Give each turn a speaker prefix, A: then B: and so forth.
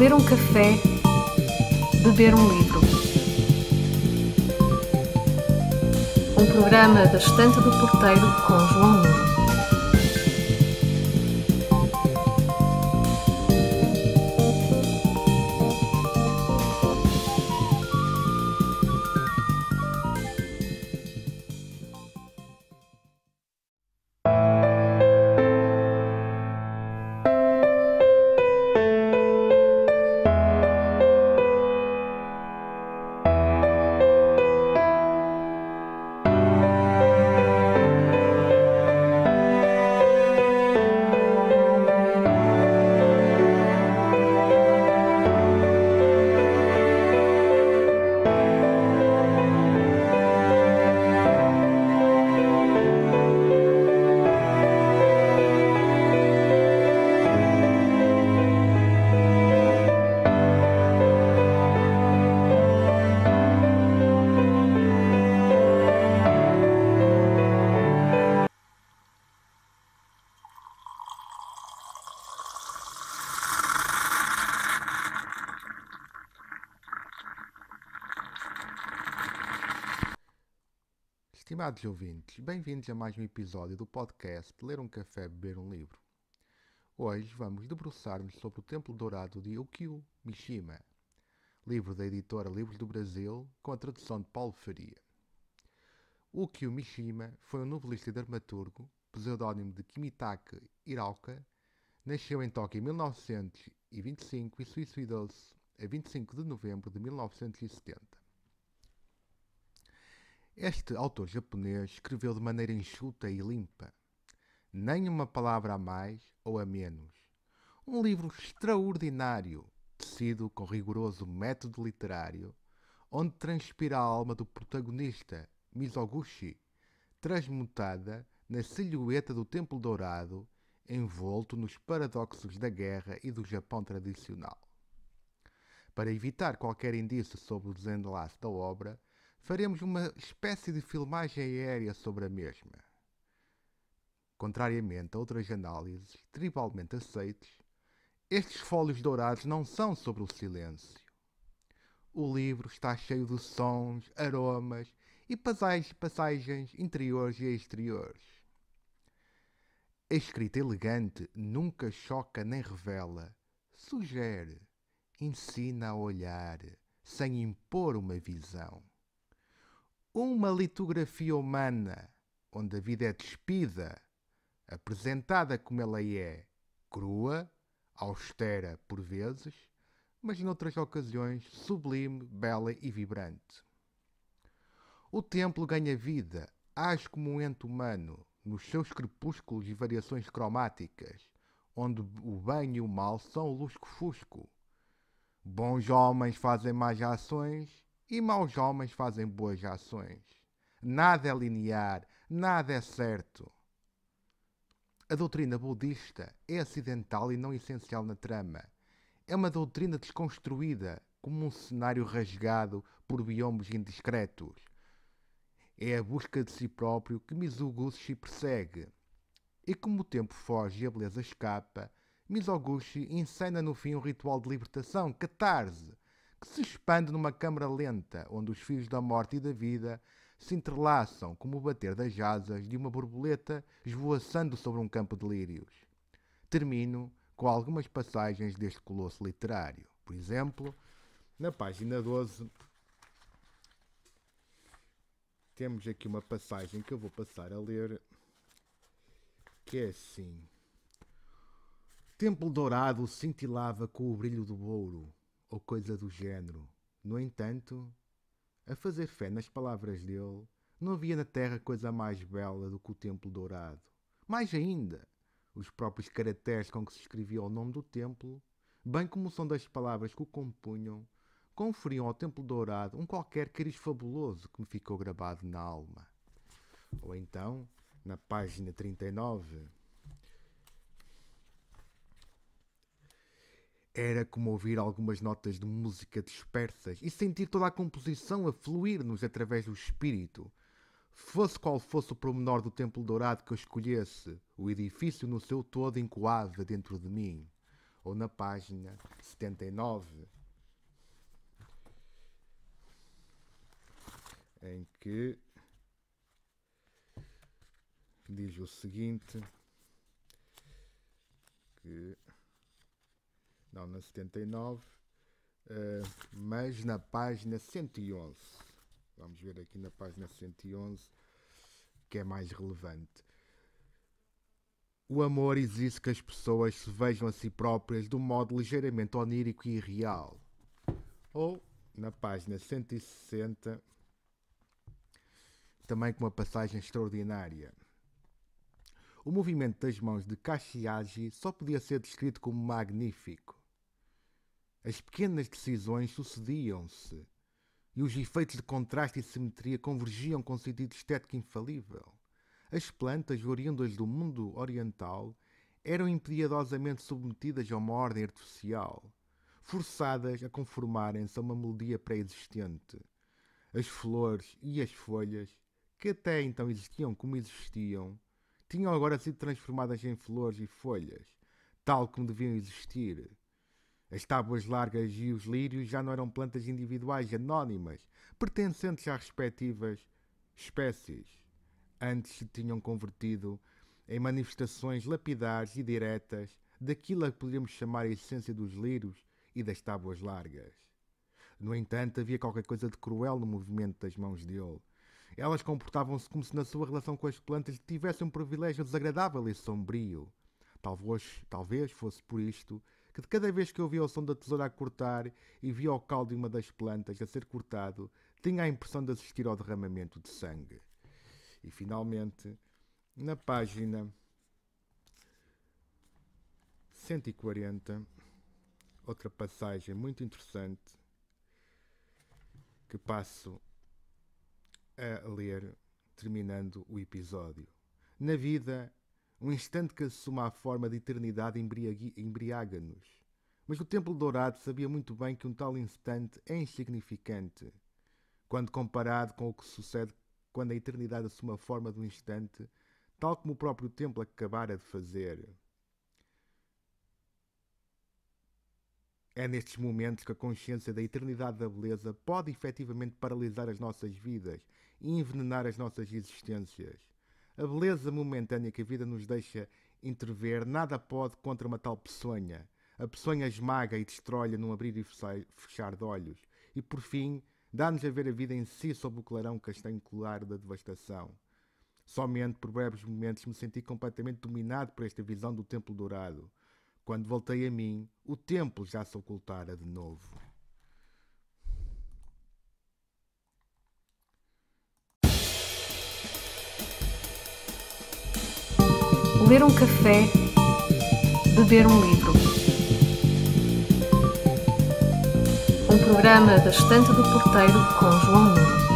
A: beber um café, beber um livro. Um programa da Estante do Porteiro com João Estimados ouvintes, bem-vindos a mais um episódio do podcast Ler um Café, Beber um Livro. Hoje vamos debruçar-nos sobre o Templo Dourado de Ukiu Mishima, livro da editora Livros do Brasil, com a tradução de Paulo Faria. Ukiu Mishima foi um novelista e dramaturgo, pseudónimo de Kimitake Hiraoka, nasceu em Tóquio em 1925 e suicidou-se a 25 de novembro de 1970. Este autor japonês escreveu de maneira enxuta e limpa, nem uma palavra a mais ou a menos. Um livro extraordinário, tecido com rigoroso método literário, onde transpira a alma do protagonista, Mizoguchi, transmutada na silhueta do Templo Dourado, envolto nos paradoxos da guerra e do Japão tradicional. Para evitar qualquer indício sobre o desenlace da obra, faremos uma espécie de filmagem aérea sobre a mesma. Contrariamente a outras análises tribalmente aceites, estes folhos dourados não são sobre o silêncio. O livro está cheio de sons, aromas e passagens interiores e exteriores. A escrita elegante nunca choca nem revela, sugere, ensina a olhar, sem impor uma visão uma litografia humana, onde a vida é despida, apresentada como ela é, crua, austera por vezes, mas noutras ocasiões sublime, bela e vibrante. O templo ganha vida, age como um ente humano, nos seus crepúsculos e variações cromáticas, onde o bem e o mal são o lusco-fusco. Bons homens fazem más ações e maus homens fazem boas ações. Nada é linear, nada é certo. A doutrina budista é acidental e não essencial na trama. É uma doutrina desconstruída, como um cenário rasgado por biombos indiscretos. É a busca de si próprio que Mizoguchi persegue. E como o tempo foge e a beleza escapa, Mizoguchi encena no fim um ritual de libertação, catarse, que se expande numa câmara lenta, onde os fios da morte e da vida se entrelaçam como o bater das asas de uma borboleta esvoaçando sobre um campo de lírios. Termino com algumas passagens deste colosso literário. Por exemplo, na página 12 temos aqui uma passagem que eu vou passar a ler que é assim: Templo dourado cintilava com o brilho do ouro ou coisa do género. No entanto, a fazer fé nas palavras dele, não havia na terra coisa mais bela do que o templo dourado. Mais ainda, os próprios caracteres com que se escrevia o nome do templo, bem como o som das palavras que o compunham, conferiam ao templo dourado um qualquer cariz fabuloso que me ficou gravado na alma. Ou então, na página 39 Era como ouvir algumas notas de música dispersas e sentir toda a composição a fluir-nos através do espírito. Fosse qual fosse o promenor do Templo Dourado que eu escolhesse, o edifício no seu todo encoava dentro de mim. Ou na página 79, em que diz o seguinte: que não na 79, uh, eh, mas na página 111. Vamos ver aqui na página 111, que é mais relevante. O amor exige que as pessoas se vejam a si próprias de um modo ligeiramente onírico e irreal. Ou, na página 160, também com uma passagem extraordinária. O movimento das mãos de Kashiagi só podia ser descrito como magnífico. As pequenas decisões sucediam-se e os efeitos de contraste e simetria convergiam com o sentido estético infalível. As plantas, oriundas do mundo oriental, eram impiedosamente submetidas a uma ordem artificial, forçadas a conformarem-se a uma melodia pré-existente. As flores e as folhas, que até então existiam como existiam, tinham agora sido transformadas em flores e folhas, tal como deviam existir, as tábuas largas e os lírios já não eram plantas individuais anónimas, pertencentes às respectivas espécies. Antes se tinham convertido em manifestações lapidares e diretas daquilo a que poderíamos chamar a essência dos lírios e das tábuas largas. No entanto, havia qualquer coisa de cruel no movimento das mãos dele. Elas comportavam-se como se na sua relação com as plantas tivessem um privilégio desagradável e sombrio. Talvez, talvez fosse por isto que de cada vez que eu via o som da tesoura a cortar e via o caldo de uma das plantas a ser cortado, tinha a impressão de assistir ao derramamento de sangue. E finalmente, na página 140, outra passagem muito interessante que passo a ler terminando o episódio. Na vida um instante que assuma a forma de eternidade embriaga-nos. Mas o Templo Dourado sabia muito bem que um tal instante é insignificante. Quando comparado com o que sucede quando a eternidade assume a forma de um instante, tal como o próprio templo acabara de fazer. É nestes momentos que a consciência da eternidade da beleza pode efetivamente paralisar as nossas vidas e envenenar as nossas existências. A beleza momentânea que a vida nos deixa entrever nada pode contra uma tal peçonha. A peçonha esmaga e destrói-a num abrir e fechar de olhos. E por fim, dá-nos a ver a vida em si sob o clarão castanho claro da devastação. Somente por breves momentos me senti completamente dominado por esta visão do templo dourado. Quando voltei a mim, o templo já se ocultara de novo. beber um café, beber um livro. Um programa da Estante do Porteiro com João Nuno.